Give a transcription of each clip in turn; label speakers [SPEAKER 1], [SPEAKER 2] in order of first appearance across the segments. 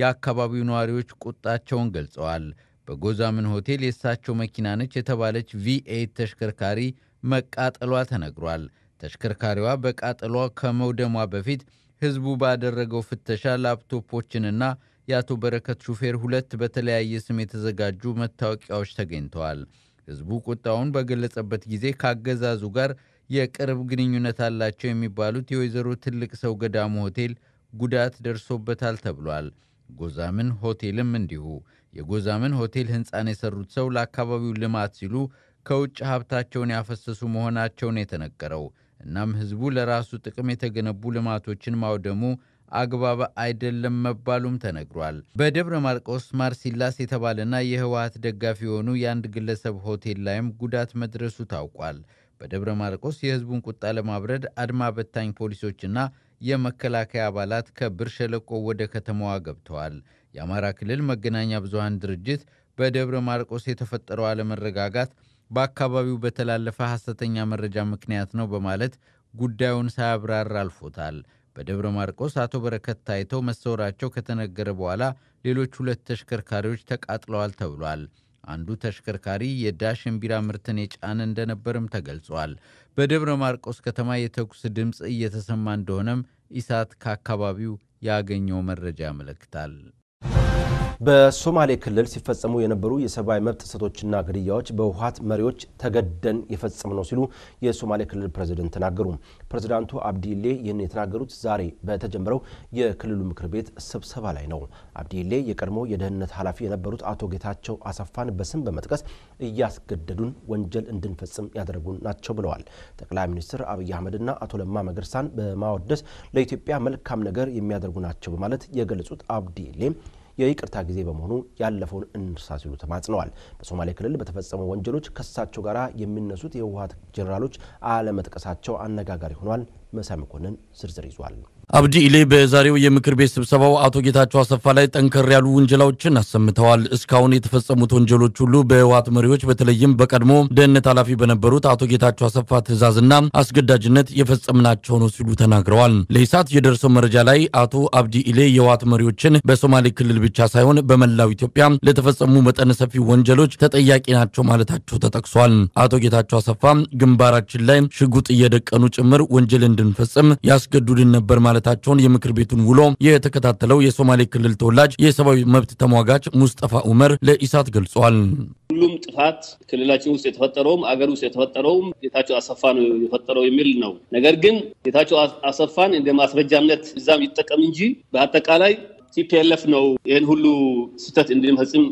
[SPEAKER 1] የአካባቢው ነዋሪዎች ቁጣቸውን ገልጸዋል። በጎዛምን ሆቴል የእሳቸው መኪና ነች የተባለች ቪኤት ተሽከርካሪ መቃጠሏ ተነግሯል። ተሽከርካሪዋ በቃጠሏ ከመውደሟ በፊት ህዝቡ ባደረገው ፍተሻ ላፕቶፖችንና የአቶ በረከት ሹፌር ሁለት በተለያየ ስም የተዘጋጁ መታወቂያዎች ተገኝተዋል። ህዝቡ ቁጣውን በገለጸበት ጊዜ ከአገዛዙ ጋር የቅርብ ግንኙነት አላቸው የሚባሉት የወይዘሮ ትልቅ ሰው ገዳሙ ሆቴል ጉዳት ደርሶበታል ተብሏል። ጎዛምን ሆቴልም እንዲሁ። የጎዛምን ሆቴል ሕንፃን የሠሩት ሰው ለአካባቢው ልማት ሲሉ ከውጭ ሀብታቸውን ያፈሰሱ መሆናቸውን የተነገረው። እናም ሕዝቡ ለራሱ ጥቅም የተገነቡ ልማቶችን ማውደሙ አግባብ አይደለም መባሉም ተነግሯል። በደብረ ማርቆስ ማርሲላስ የተባለና የህወሀት ደጋፊ የሆኑ የአንድ ግለሰብ ሆቴል ላይም ጉዳት መድረሱ ታውቋል። በደብረ ማርቆስ የህዝቡን ቁጣ ለማብረድ አድማ በታኝ ፖሊሶችና የመከላከያ አባላት ከብር ሸለቆ ወደ ከተማዋ ገብተዋል። የአማራ ክልል መገናኛ ብዙሃን ድርጅት በደብረ ማርቆስ የተፈጠረው አለመረጋጋት በአካባቢው በተላለፈ ሐሰተኛ መረጃ ምክንያት ነው በማለት ጉዳዩን ሳያብራራ አልፎታል። በደብረ ማርቆስ አቶ በረከት ታይተው መሰወራቸው ከተነገረ በኋላ ሌሎች ሁለት ተሽከርካሪዎች ተቃጥለዋል ተብሏል። አንዱ ተሽከርካሪ የዳሽን ቢራ ምርትን የጫነ እንደነበርም ተገልጿል። በደብረ ማርቆስ ከተማ የተኩስ ድምፅ እየተሰማ እንደሆነም ኢሳት ከአካባቢው ያገኘው መረጃ ያመለክታል።
[SPEAKER 2] በሶማሌ ክልል ሲፈጸሙ የነበሩ የሰብአዊ መብት ጥሰቶችና ግድያዎች በህወሓት መሪዎች ተገደን የፈጸም ነው ሲሉ የሶማሌ ክልል ፕሬዚደንት ተናገሩ። ፕሬዚዳንቱ አብዲሌ ይህን የተናገሩት ዛሬ በተጀመረው የክልሉ ምክር ቤት ስብሰባ ላይ ነው። አብዲሌ የቀድሞ የደህንነት ኃላፊ የነበሩት አቶ ጌታቸው አሰፋን በስም በመጥቀስ እያስገደዱን ወንጀል እንድንፈጽም ያደረጉን ናቸው ብለዋል። ጠቅላይ ሚኒስትር አብይ አህመድና አቶ ለማ መገርሳን በማወደስ ለኢትዮጵያ መልካም ነገር የሚያደርጉ ናቸው በማለት የገለጹት አብዲሌ የይቅርታ ጊዜ በመሆኑ ያለፈውን እንርሳ ሲሉ ተማጽነዋል። በሶማሌ ክልል በተፈጸሙ ወንጀሎች ከሳቸው ጋር የሚነሱት የህወሀት ጀኔራሎች አለመጥቀሳቸው አነጋጋሪ ሆኗል። መሳይ መኮንን ዝርዝር ይዟል።
[SPEAKER 3] አብዲ ኢሌ በዛሬው የምክር ቤት ስብሰባው አቶ ጌታቸው አሰፋ ላይ ጠንከር ያሉ ውንጀላዎችን አሰምተዋል። እስካሁን የተፈጸሙት ወንጀሎች ሁሉ በህወሓት መሪዎች በተለይም በቀድሞ ደህንነት ኃላፊ በነበሩት አቶ ጌታቸው አሰፋ ትዕዛዝና አስገዳጅነት የፈጸምናቸው ነው ሲሉ ተናግረዋል። ለኢሳት የደረሰው መረጃ ላይ አቶ አብዲ ኢሌ የህወሓት መሪዎችን በሶማሌ ክልል ብቻ ሳይሆን በመላው ኢትዮጵያ ለተፈጸሙ መጠነ ሰፊ ወንጀሎች ተጠያቂ ናቸው ማለታቸው ተጠቅሷል። አቶ ጌታቸው አሰፋ ግንባራችን ላይ ሽጉጥ እየደቀኑ ጭምር ወንጀል እንድንፈጽም ያስገዱድን ነበር ማለታቸውን የምክር ቤቱን ውሎ የተከታተለው የሶማሌ ክልል ተወላጅ የሰብአዊ መብት ተሟጋች ሙስጠፋ ኡመር ለኢሳት ገልጿል።
[SPEAKER 2] ሁሉም ጥፋት ክልላችን ውስጥ የተፈጠረውም አገር ውስጥ የተፈጠረውም ጌታቸው አሰፋ ነው የፈጠረው የሚል ነው። ነገር ግን ጌታቸው አሰፋን እንደ ማስረጃነት እዛም ይጠቀም እንጂ በአጠቃላይ ቲፒኤልኤፍ ነው ይህን ሁሉ ስህተት እንድንፈጽም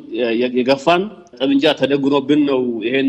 [SPEAKER 2] የገፋን። ጠብንጃ ተደግኖብን ነው ይህን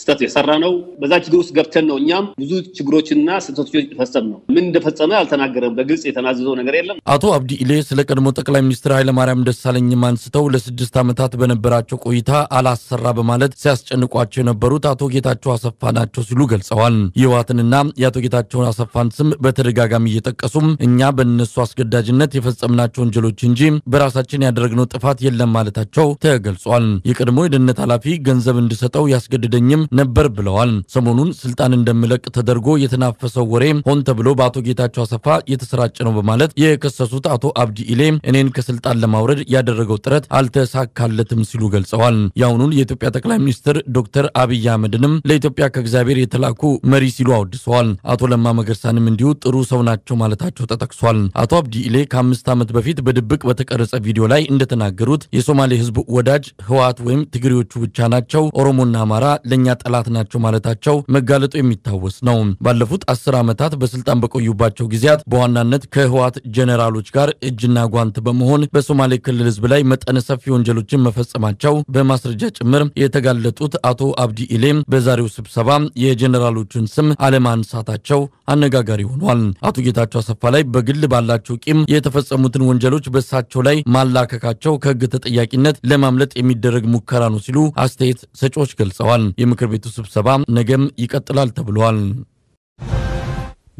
[SPEAKER 2] ስህተት የሰራ ነው። በዛ ችግር ውስጥ ገብተን ነው እኛም ብዙ ችግሮችና ስህተቶች ፈጸም ነው። ምን እንደፈጸመ አልተናገረም። በግልጽ የተናዘዘው ነገር የለም።
[SPEAKER 3] አቶ አብዲ ኢሌ ስለ ቀድሞ ጠቅላይ ሚኒስትር ኃይለማርያም ደሳለኝም አንስተው ለስድስት ዓመታት በነበራቸው ቆይታ አላሰራ በማለት ሲያስጨንቋቸው የነበሩት አቶ ጌታቸው አሰፋ ናቸው ሲሉ ገልጸዋል። የህወሓትንና የአቶ ጌታቸውን አሰፋን ስም በተደጋጋሚ እየጠቀሱም እኛ በእነሱ አስገዳጅነት የፈጸምናቸው ወንጀሎች ኃላፊዎች እንጂ በራሳችን ያደረግነው ጥፋት የለም ማለታቸው ተገልጿል። የቀድሞ የደህንነት ኃላፊ ገንዘብ እንዲሰጠው ያስገድደኝም ነበር ብለዋል። ሰሞኑን ስልጣን እንደምለቅ ተደርጎ የተናፈሰው ወሬ ሆን ተብሎ በአቶ ጌታቸው አሰፋ የተሰራጨ ነው በማለት የከሰሱት አቶ አብዲ ኢሌ እኔን ከስልጣን ለማውረድ ያደረገው ጥረት አልተሳካለትም ሲሉ ገልጸዋል። የአሁኑን የኢትዮጵያ ጠቅላይ ሚኒስትር ዶክተር አብይ አህመድንም ለኢትዮጵያ ከእግዚአብሔር የተላኩ መሪ ሲሉ አውድሰዋል። አቶ ለማ መገርሳንም እንዲሁ ጥሩ ሰው ናቸው ማለታቸው ተጠቅሷል። አቶ አብዲ ኢሌ ከአምስት ዓመት በፊት በድ በድብቅ በተቀረጸ ቪዲዮ ላይ እንደተናገሩት የሶማሌ ህዝብ ወዳጅ ህወሓት ወይም ትግሬዎቹ ብቻ ናቸው፣ ኦሮሞና አማራ ለእኛ ጠላት ናቸው ማለታቸው መጋለጡ የሚታወስ ነው። ባለፉት አስር ዓመታት በስልጣን በቆዩባቸው ጊዜያት በዋናነት ከህወሓት ጄኔራሎች ጋር እጅና ጓንት በመሆን በሶማሌ ክልል ህዝብ ላይ መጠነ ሰፊ ወንጀሎችን መፈጸማቸው በማስረጃ ጭምር የተጋለጡት አቶ አብዲ ኢሌም በዛሬው ስብሰባ የጀኔራሎቹን ስም አለማንሳታቸው አነጋጋሪ ሆኗል። አቶ ጌታቸው አሰፋ ላይ በግል ባላቸው ቂም የተፈጸሙትን ወንጀሎች በሳቸው ላይ ማላከካቸው ከህግ ተጠያቂነት ለማምለጥ የሚደረግ ሙከራ ነው ሲሉ አስተያየት ሰጪዎች ገልጸዋል። የምክር ቤቱ ስብሰባ ነገም ይቀጥላል ተብሏል።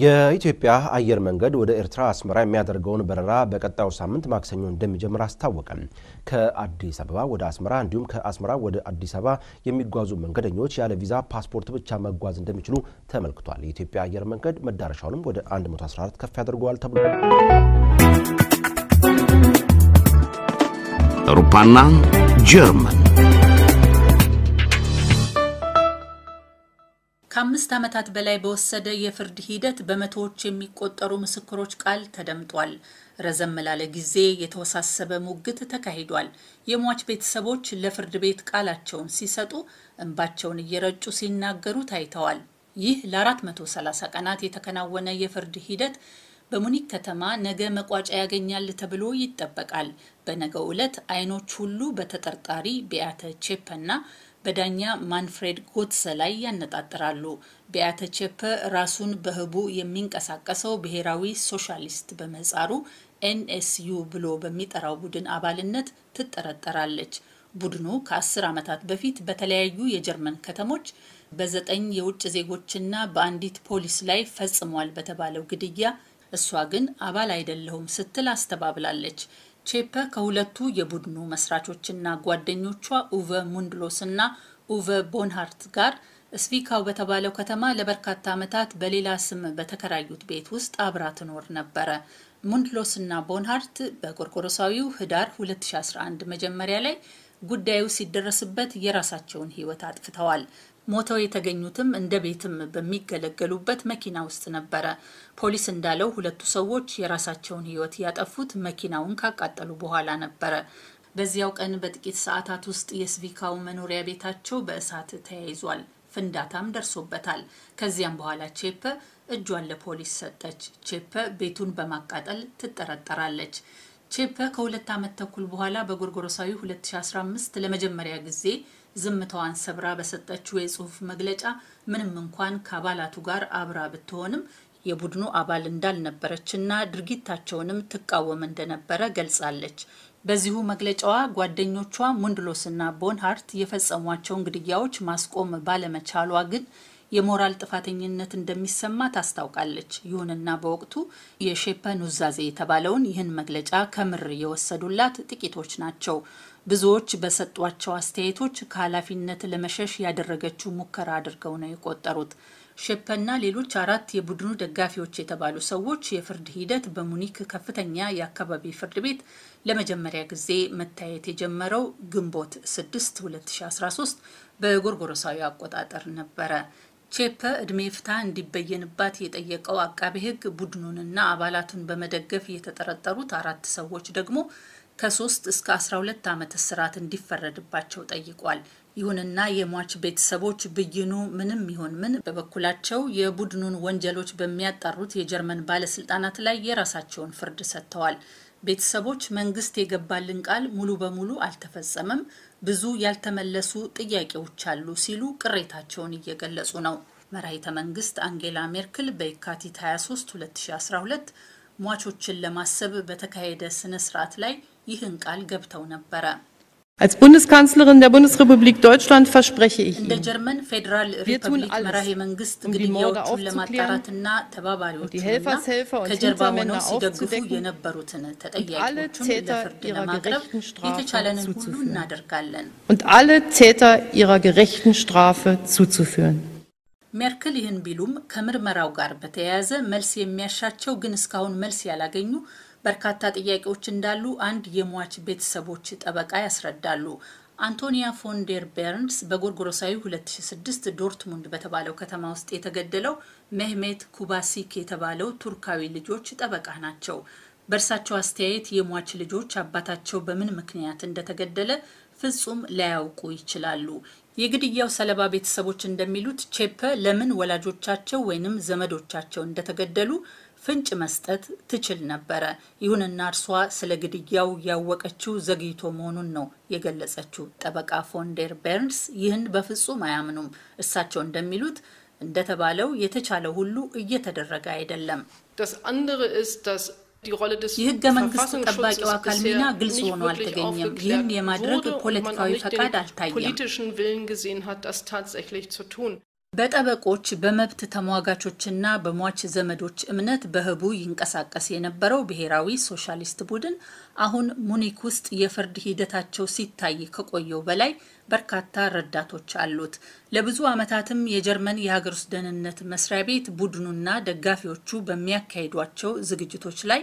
[SPEAKER 2] የኢትዮጵያ አየር መንገድ ወደ ኤርትራ አስመራ የሚያደርገውን በረራ በቀጣዩ ሳምንት ማክሰኞ እንደሚጀምር አስታወቀ። ከአዲስ አበባ ወደ አስመራ እንዲሁም ከአስመራ ወደ አዲስ አበባ የሚጓዙ መንገደኞች ያለ ቪዛ ፓስፖርት ብቻ መጓዝ እንደሚችሉ ተመልክቷል። የኢትዮጵያ አየር መንገድ መዳረሻውንም ወደ 114 ከፍ ያደርገዋል ተብሏል። አውሮፓና ጀርመን
[SPEAKER 4] ከአምስት ዓመታት በላይ በወሰደ የፍርድ ሂደት በመቶዎች የሚቆጠሩ ምስክሮች ቃል ተደምጧል። ረዘም ላለ ጊዜ የተወሳሰበ ሙግት ተካሂዷል። የሟች ቤተሰቦች ለፍርድ ቤት ቃላቸውን ሲሰጡ እንባቸውን እየረጩ ሲናገሩ ታይተዋል። ይህ ለ430 ቀናት የተከናወነ የፍርድ ሂደት በሙኒክ ከተማ ነገ መቋጫ ያገኛል ተብሎ ይጠበቃል። በነገው ዕለት አይኖች ሁሉ በተጠርጣሪ ቢያተ ቼፐ እና በዳኛ ማንፍሬድ ጎትሰ ላይ ያነጣጥራሉ። ቢያተ ቼፐ ራሱን በህቡ የሚንቀሳቀሰው ብሔራዊ ሶሻሊስት በመጻሩ ኤንኤስዩ ብሎ በሚጠራው ቡድን አባልነት ትጠረጠራለች። ቡድኑ ከአስር ዓመታት በፊት በተለያዩ የጀርመን ከተሞች በዘጠኝ የውጭ ዜጎችና በአንዲት ፖሊስ ላይ ፈጽሟል በተባለው ግድያ እሷ ግን አባል አይደለሁም ስትል አስተባብላለች። ቼፐ ከሁለቱ የቡድኑ መስራቾችና ጓደኞቿ ኡቨ ሙንድሎስ እና ኡቨ ቦንሃርት ጋር ስቪካው በተባለው ከተማ ለበርካታ ዓመታት በሌላ ስም በተከራዩት ቤት ውስጥ አብራ ትኖር ነበረ። ሙንድሎስና ቦንሃርት በጎርጎሮሳዊው ህዳር 2011 መጀመሪያ ላይ ጉዳዩ ሲደረስበት የራሳቸውን ህይወት አጥፍተዋል። ሞተው የተገኙትም እንደ ቤትም በሚገለገሉበት መኪና ውስጥ ነበረ። ፖሊስ እንዳለው ሁለቱ ሰዎች የራሳቸውን ሕይወት ያጠፉት መኪናውን ካቃጠሉ በኋላ ነበረ። በዚያው ቀን በጥቂት ሰዓታት ውስጥ የስቪካው መኖሪያ ቤታቸው በእሳት ተያይዟል። ፍንዳታም ደርሶበታል። ከዚያም በኋላ ቼፐ እጇን ለፖሊስ ሰጠች። ቼፐ ቤቱን በማቃጠል ትጠረጠራለች። ቼፐ ከሁለት ዓመት ተኩል በኋላ በጎርጎሮሳዊ 2015 ለመጀመሪያ ጊዜ ዝምታዋን ሰብራ በሰጠችው የጽሁፍ መግለጫ ምንም እንኳን ከአባላቱ ጋር አብራ ብትሆንም የቡድኑ አባል እንዳልነበረችና ድርጊታቸውንም ትቃወም እንደነበረ ገልጻለች። በዚሁ መግለጫዋ ጓደኞቿ ሙንድሎስና ቦንሃርት የፈጸሟቸውን ግድያዎች ማስቆም ባለመቻሏ ግን የሞራል ጥፋተኝነት እንደሚሰማ ታስታውቃለች ይሁንና በወቅቱ የሼፐ ኑዛዜ የተባለውን ይህን መግለጫ ከምር የወሰዱላት ጥቂቶች ናቸው። ብዙዎች በሰጧቸው አስተያየቶች ከኃላፊነት ለመሸሽ ያደረገችው ሙከራ አድርገው ነው የቆጠሩት። ሼፐና ሌሎች አራት የቡድኑ ደጋፊዎች የተባሉ ሰዎች የፍርድ ሂደት በሙኒክ ከፍተኛ የአካባቢ ፍርድ ቤት ለመጀመሪያ ጊዜ መታየት የጀመረው ግንቦት 6 2013 በጎርጎሮሳዊ አቆጣጠር ነበረ። ቼፐ እድሜ ፍታ እንዲበየንባት የጠየቀው አቃቤ ሕግ ቡድኑንና አባላቱን በመደገፍ የተጠረጠሩት አራት ሰዎች ደግሞ ከሶስት እስከ 12 ዓመት እስራት እንዲፈረድባቸው ጠይቋል። ይሁንና የሟች ቤተሰቦች ብይኑ ምንም ይሁን ምን በበኩላቸው የቡድኑን ወንጀሎች በሚያጣሩት የጀርመን ባለስልጣናት ላይ የራሳቸውን ፍርድ ሰጥተዋል። ቤተሰቦች መንግስት የገባልን ቃል ሙሉ በሙሉ አልተፈጸመም፣ ብዙ ያልተመለሱ ጥያቄዎች አሉ ሲሉ ቅሬታቸውን እየገለጹ ነው። መራሂተ መንግስት አንጌላ ሜርክል በየካቲት 23 2012 ሟቾችን ለማሰብ በተካሄደ ስነ ስርዓት ላይ ይህን ቃል ገብተው ነበረ። Als Bundeskanzlerin der Bundesrepublik Deutschland verspreche ich Ihnen, wir tun alles, um die Morde aufzuklären und die Helfershelfer und Hintermänner aufzudecken und alle Täter ihrer gerechten Strafe zuzuführen. Und alle Täter ihrer gerechten Strafe zuzuführen. ሜርክል ይህን ቢሉም ከምርመራው ጋር በተያያዘ መልስ የሚያሻቸው ግን እስካሁን መልስ ያላገኙ በርካታ ጥያቄዎች እንዳሉ አንድ የሟች ቤተሰቦች ጠበቃ ያስረዳሉ። አንቶኒያ ፎን ዴር ቤርንስ በጎርጎሮሳዊ 2006 ዶርትሙንድ በተባለው ከተማ ውስጥ የተገደለው ሜህሜት ኩባሲክ የተባለው ቱርካዊ ልጆች ጠበቃ ናቸው። በእርሳቸው አስተያየት የሟች ልጆች አባታቸው በምን ምክንያት እንደተገደለ ፍጹም ሊያውቁ ይችላሉ። የግድያው ሰለባ ቤተሰቦች እንደሚሉት ቼፐ ለምን ወላጆቻቸው ወይንም ዘመዶቻቸው እንደተገደሉ ፍንጭ መስጠት ትችል ነበረ። ይሁንና እርሷ ስለ ግድያው ያወቀችው ዘግይቶ መሆኑን ነው የገለጸችው። ጠበቃ ፎንዴር ቤርንስ ይህን በፍጹም አያምኑም። እሳቸው እንደሚሉት እንደተባለው የተቻለ ሁሉ እየተደረገ አይደለም። የህገ መንግስት ጠባቂው አካል ሚና ግልጽ ሆኖ አልተገኘም። ይህን የማድረግ ፖለቲካዊ ፈቃድ
[SPEAKER 2] አልታየም።
[SPEAKER 4] በጠበቆች በመብት ተሟጋቾችና በሟች ዘመዶች እምነት በህቡ ይንቀሳቀስ የነበረው ብሔራዊ ሶሻሊስት ቡድን አሁን ሙኒክ ውስጥ የፍርድ ሂደታቸው ሲታይ ከቆየው በላይ በርካታ ረዳቶች አሉት። ለብዙ ዓመታትም የጀርመን የሀገር ውስጥ ደህንነት መስሪያ ቤት ቡድኑና ደጋፊዎቹ በሚያካሂዷቸው ዝግጅቶች ላይ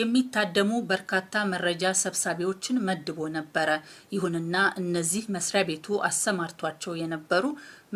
[SPEAKER 4] የሚታደሙ በርካታ መረጃ ሰብሳቢዎችን መድቦ ነበረ። ይሁንና እነዚህ መስሪያ ቤቱ አሰማርቷቸው የነበሩ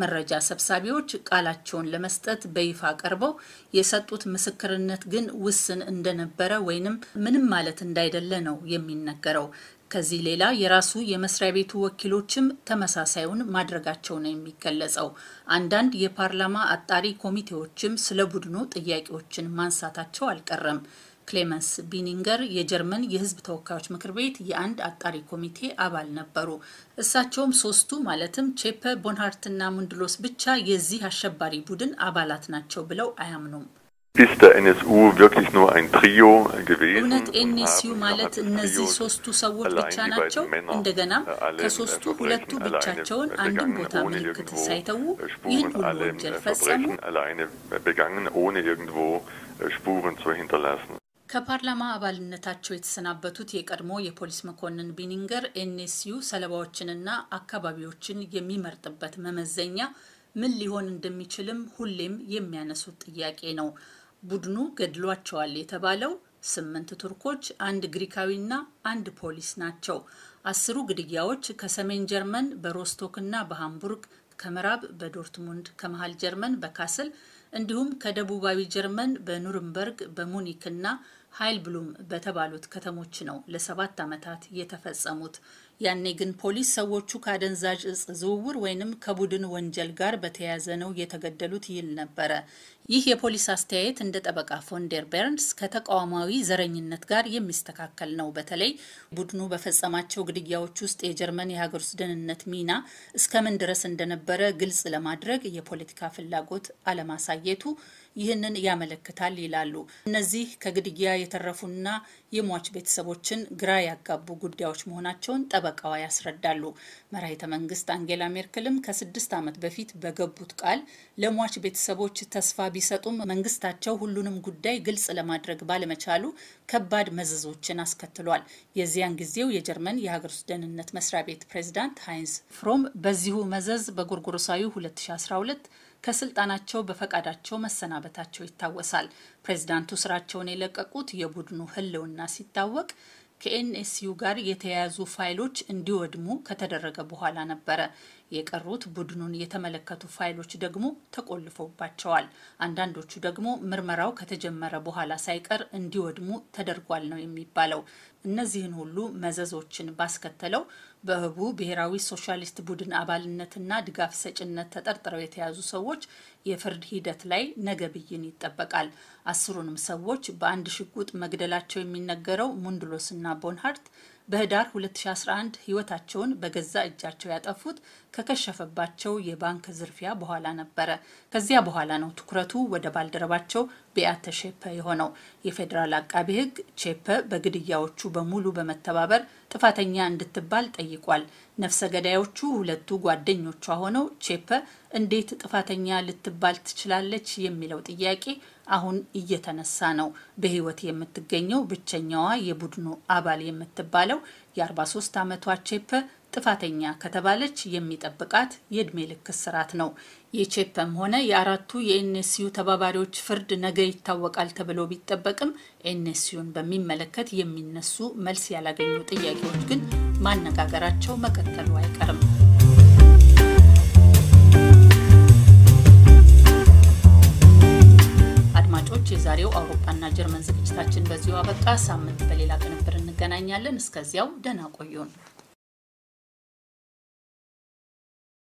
[SPEAKER 4] መረጃ ሰብሳቢዎች ቃላቸውን ለመስጠት በይፋ ቀርበው የሰጡት ምስክርነት ግን ውስን እንደነበረ ወይንም ምንም ማለት እንዳይደለ ነው የሚነገረው። ከዚህ ሌላ የራሱ የመስሪያ ቤቱ ወኪሎችም ተመሳሳዩን ማድረጋቸው ነው የሚገለጸው። አንዳንድ የፓርላማ አጣሪ ኮሚቴዎችም ስለ ቡድኑ ጥያቄዎችን ማንሳታቸው አልቀረም። ክሌመንስ ቢኒንገር የጀርመን የሕዝብ ተወካዮች ምክር ቤት የአንድ አጣሪ ኮሚቴ አባል ነበሩ። እሳቸውም ሶስቱ ማለትም ቼፐ፣ ቦንሃርትና ሙንድሎስ ብቻ የዚህ አሸባሪ ቡድን አባላት ናቸው ብለው አያምኑም። እውነት ኤንኤስዩ ማለት እነዚህ ሶስቱ ሰዎች ብቻ ናቸው? እንደገናም ከሶስቱ ሁለቱ ብቻቸውን አንድም ቦታ ምልክት ሳይተዉ ይህን ሁሉ ወንጀል ፈጸሙ? ከፓርላማ አባልነታቸው የተሰናበቱት የቀድሞ የፖሊስ መኮንን ቢኒንገር ኤንኤስዩ ሰለባዎችንና አካባቢዎችን የሚመርጥበት መመዘኛ ምን ሊሆን እንደሚችልም ሁሌም የሚያነሱት ጥያቄ ነው። ቡድኑ ገድሏቸዋል የተባለው ስምንት ቱርኮች፣ አንድ ግሪካዊና አንድ ፖሊስ ናቸው። አስሩ ግድያዎች ከሰሜን ጀርመን በሮስቶክና በሃምቡርግ፣ ከምዕራብ በዶርትሙንድ፣ ከመሀል ጀርመን በካስል እንዲሁም ከደቡባዊ ጀርመን በኑርንበርግ በሙኒክ እና ሀይል ብሉም በተባሉት ከተሞች ነው ለሰባት ዓመታት የተፈጸሙት። ያኔ ግን ፖሊስ ሰዎቹ ከአደንዛዥ እጽ ዝውውር ወይንም ከቡድን ወንጀል ጋር በተያያዘ ነው የተገደሉት ይል ነበረ። ይህ የፖሊስ አስተያየት እንደ ጠበቃ ፎንዴር በርንስ ከተቃዋማዊ ዘረኝነት ጋር የሚስተካከል ነው። በተለይ ቡድኑ በፈጸማቸው ግድያዎች ውስጥ የጀርመን የሀገር ውስጥ ደህንነት ሚና እስከምን ድረስ እንደነበረ ግልጽ ለማድረግ የፖለቲካ ፍላጎት አለማሳየቱ ይህንን ያመለክታል ይላሉ። እነዚህ ከግድያ የተረፉና የሟች ቤተሰቦችን ግራ ያጋቡ ጉዳዮች መሆናቸውን ጠበቃዋ ያስረዳሉ። መራሄተ መንግስት አንጌላ ሜርክልም ከስድስት ዓመት በፊት በገቡት ቃል ለሟች ቤተሰቦች ተስፋ ቢሰጡም መንግስታቸው ሁሉንም ጉዳይ ግልጽ ለማድረግ ባለመቻሉ ከባድ መዘዞችን አስከትሏል። የዚያን ጊዜው የጀርመን የሀገር ውስጥ ደህንነት መስሪያ ቤት ፕሬዚዳንት ሃይንስ ፍሮም በዚሁ መዘዝ በጎርጎሮሳዊ 2012 ከስልጣናቸው በፈቃዳቸው መሰናበታቸው ይታወሳል። ፕሬዚዳንቱ ስራቸውን የለቀቁት የቡድኑ ህልውና ሲታወቅ ከኤንኤስዩ ጋር የተያያዙ ፋይሎች እንዲወድሙ ከተደረገ በኋላ ነበረ። የቀሩት ቡድኑን የተመለከቱ ፋይሎች ደግሞ ተቆልፎባቸዋል። አንዳንዶቹ ደግሞ ምርመራው ከተጀመረ በኋላ ሳይቀር እንዲወድሙ ተደርጓል ነው የሚባለው። እነዚህን ሁሉ መዘዞችን ባስከተለው በህቡ ብሔራዊ ሶሻሊስት ቡድን አባልነትና ድጋፍ ሰጭነት ተጠርጥረው የተያዙ ሰዎች የፍርድ ሂደት ላይ ነገ ብይን ይጠበቃል። አስሩንም ሰዎች በአንድ ሽጉጥ መግደላቸው የሚነገረው ሙንድሎስና ቦንሃርት በህዳር 2011 ህይወታቸውን በገዛ እጃቸው ያጠፉት ከከሸፈባቸው የባንክ ዝርፊያ በኋላ ነበረ። ከዚያ በኋላ ነው ትኩረቱ ወደ ባልደረባቸው ቢያተ ሼፐ የሆነው። የፌዴራል አቃቢ ህግ ቼፐ በግድያዎቹ በሙሉ በመተባበር ጥፋተኛ እንድትባል ጠይቋል። ነፍሰ ገዳዮቹ ሁለቱ ጓደኞቿ ሆነው ቼፐ እንዴት ጥፋተኛ ልትባል ትችላለች የሚለው ጥያቄ አሁን እየተነሳ ነው። በህይወት የምትገኘው ብቸኛዋ የቡድኑ አባል የምትባለው የ43 ዓመቷ ቼፕ ጥፋተኛ ከተባለች የሚጠብቃት የእድሜ ልክ እስራት ነው። የቼፕም ሆነ የአራቱ የኤንኤስዩ ተባባሪዎች ፍርድ ነገ ይታወቃል ተብሎ ቢጠበቅም ኤንኤስዩን በሚመለከት የሚነሱ መልስ ያላገኙ ጥያቄዎች ግን ማነጋገራቸው መቀጠሉ አይቀርም። አድማጮች፣ የዛሬው አውሮፓና ጀርመን ዝግጅታችን በዚሁ አበቃ። ሳምንት በሌላ ቅንብር እንገናኛለን። እስከዚያው ደህና ቆዩን።